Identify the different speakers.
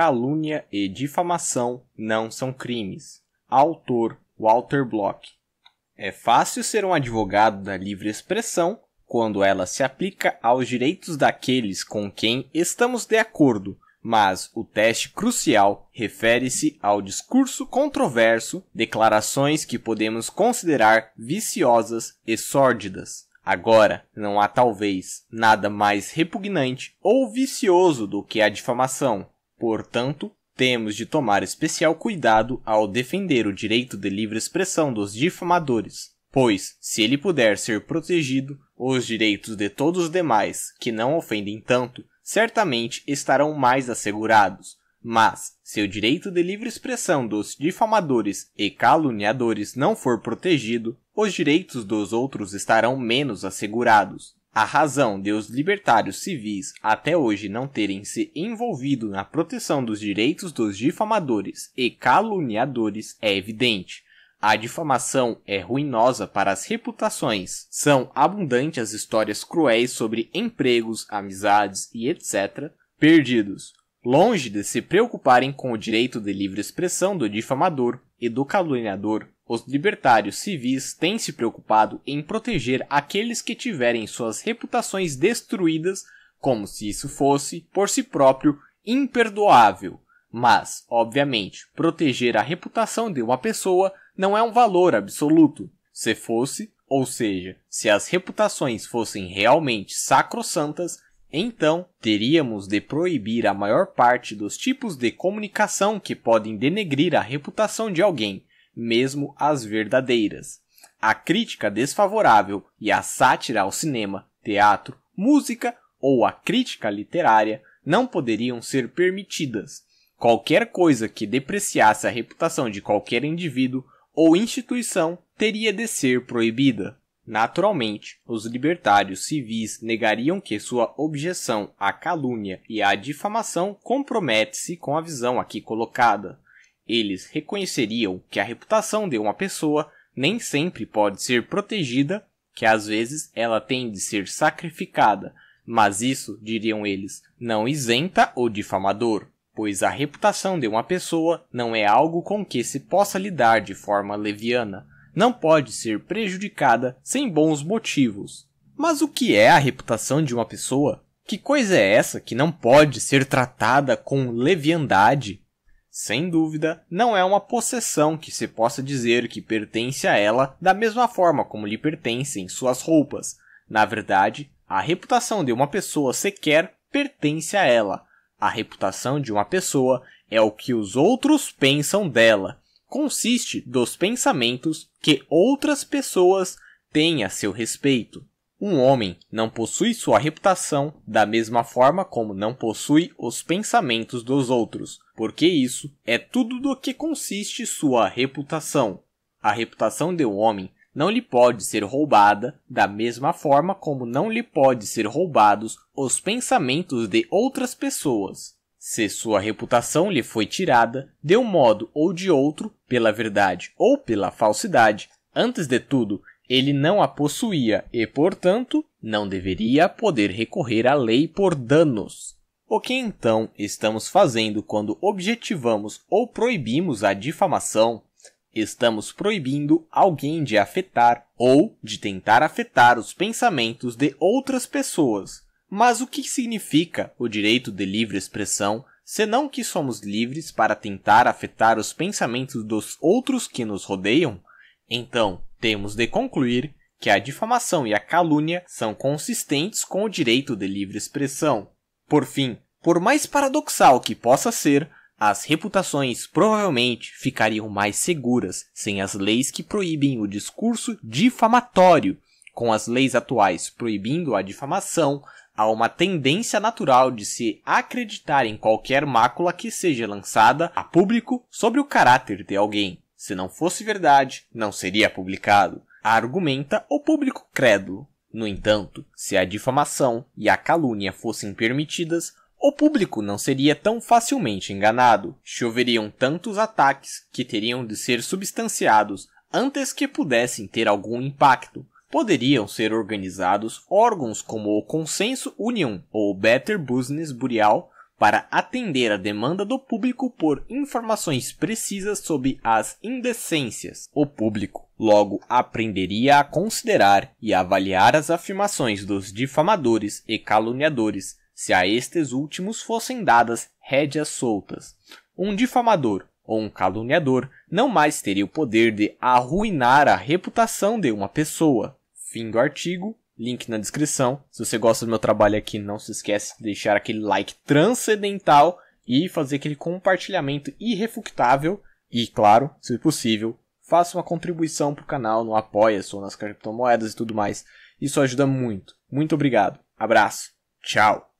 Speaker 1: Calúnia e difamação não são crimes. Autor Walter Block. É fácil ser um advogado da livre expressão quando ela se aplica aos direitos daqueles com quem estamos de acordo, mas o teste crucial refere-se ao discurso controverso, declarações que podemos considerar viciosas e sórdidas. Agora, não há talvez nada mais repugnante ou vicioso do que a difamação, Portanto, temos de tomar especial cuidado ao defender o direito de livre expressão dos difamadores, pois, se ele puder ser protegido, os direitos de todos os demais, que não ofendem tanto, certamente estarão mais assegurados. Mas, se o direito de livre expressão dos difamadores e caluniadores não for protegido, os direitos dos outros estarão menos assegurados. A razão de os libertários civis até hoje não terem se envolvido na proteção dos direitos dos difamadores e caluniadores é evidente. A difamação é ruinosa para as reputações. São abundantes as histórias cruéis sobre empregos, amizades e etc. perdidos. Longe de se preocuparem com o direito de livre expressão do difamador e do caluniador, os libertários civis têm se preocupado em proteger aqueles que tiverem suas reputações destruídas, como se isso fosse, por si próprio, imperdoável. Mas, obviamente, proteger a reputação de uma pessoa não é um valor absoluto. Se fosse, ou seja, se as reputações fossem realmente sacrossantas, então, teríamos de proibir a maior parte dos tipos de comunicação que podem denegrir a reputação de alguém, mesmo as verdadeiras. A crítica desfavorável e a sátira ao cinema, teatro, música ou a crítica literária não poderiam ser permitidas. Qualquer coisa que depreciasse a reputação de qualquer indivíduo ou instituição teria de ser proibida. Naturalmente, os libertários civis negariam que sua objeção à calúnia e à difamação compromete-se com a visão aqui colocada. Eles reconheceriam que a reputação de uma pessoa nem sempre pode ser protegida, que às vezes ela tem de ser sacrificada, mas isso, diriam eles, não isenta o difamador, pois a reputação de uma pessoa não é algo com que se possa lidar de forma leviana não pode ser prejudicada sem bons motivos. Mas o que é a reputação de uma pessoa? Que coisa é essa que não pode ser tratada com leviandade? Sem dúvida, não é uma possessão que se possa dizer que pertence a ela da mesma forma como lhe pertencem suas roupas. Na verdade, a reputação de uma pessoa sequer pertence a ela. A reputação de uma pessoa é o que os outros pensam dela consiste dos pensamentos que outras pessoas têm a seu respeito. Um homem não possui sua reputação da mesma forma como não possui os pensamentos dos outros, porque isso é tudo do que consiste sua reputação. A reputação de um homem não lhe pode ser roubada da mesma forma como não lhe pode ser roubados os pensamentos de outras pessoas. Se sua reputação lhe foi tirada, de um modo ou de outro, pela verdade ou pela falsidade, antes de tudo, ele não a possuía e, portanto, não deveria poder recorrer à lei por danos. O que então estamos fazendo quando objetivamos ou proibimos a difamação? Estamos proibindo alguém de afetar ou de tentar afetar os pensamentos de outras pessoas, mas o que significa o direito de livre expressão, senão que somos livres para tentar afetar os pensamentos dos outros que nos rodeiam? Então, temos de concluir que a difamação e a calúnia são consistentes com o direito de livre expressão. Por fim, por mais paradoxal que possa ser, as reputações provavelmente ficariam mais seguras sem as leis que proíbem o discurso difamatório, com as leis atuais proibindo a difamação, Há uma tendência natural de se acreditar em qualquer mácula que seja lançada a público sobre o caráter de alguém. Se não fosse verdade, não seria publicado, argumenta o público crédulo. No entanto, se a difamação e a calúnia fossem permitidas, o público não seria tão facilmente enganado. Choveriam tantos ataques que teriam de ser substanciados antes que pudessem ter algum impacto poderiam ser organizados órgãos como o Consenso Union ou Better Business Bureau para atender a demanda do público por informações precisas sobre as indecências. O público logo aprenderia a considerar e avaliar as afirmações dos difamadores e caluniadores, se a estes últimos fossem dadas rédeas soltas. Um difamador ou um caluniador não mais teria o poder de arruinar a reputação de uma pessoa, Fim do artigo, link na descrição. Se você gosta do meu trabalho aqui, não se esquece de deixar aquele like transcendental e fazer aquele compartilhamento irrefutável. E, claro, se possível, faça uma contribuição para o canal no Apoia-se ou nas criptomoedas e tudo mais. Isso ajuda muito. Muito obrigado. Abraço. Tchau.